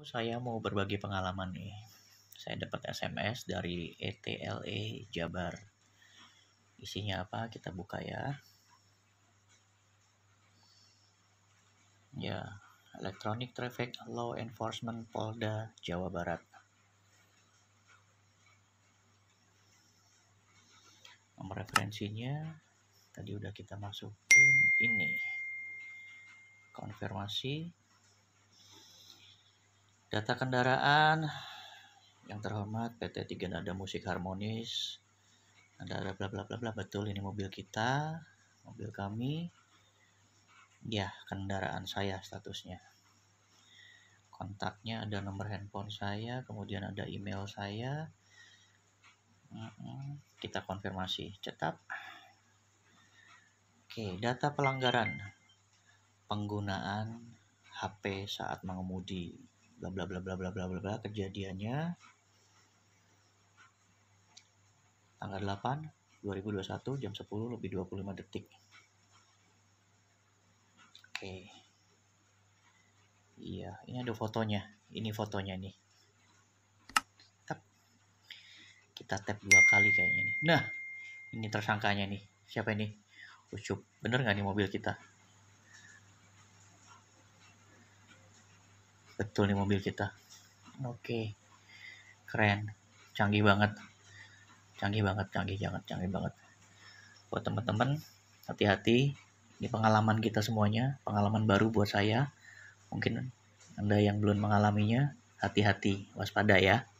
Oh, saya mau berbagi pengalaman nih. Saya dapat SMS dari ETLE e Jabar. Isinya apa? Kita buka ya. Ya, Electronic Traffic Law Enforcement Polda Jawa Barat. Nomor referensinya tadi udah kita masukin ini. Konfirmasi Data kendaraan yang terhormat PT Tiga Nada Musik Harmonis. Ada ada bla bla bla bla betul ini mobil kita, mobil kami. Ya, kendaraan saya statusnya. Kontaknya ada nomor handphone saya, kemudian ada email saya. Kita konfirmasi, cetak. Oke, data pelanggaran. Penggunaan HP saat mengemudi bla bla bla bla bla bla bla, bla kejadiannya tanggal 8 2021 jam 10 lebih 25 detik oke iya ini ada fotonya ini fotonya nih tap kita tap dua kali kayaknya nih nah ini tersangkanya nih siapa ini ucup bener nggak nih mobil kita betul nih mobil kita oke keren canggih banget canggih banget canggih banget canggih banget buat teman-teman hati-hati ini pengalaman kita semuanya pengalaman baru buat saya mungkin anda yang belum mengalaminya hati-hati waspada ya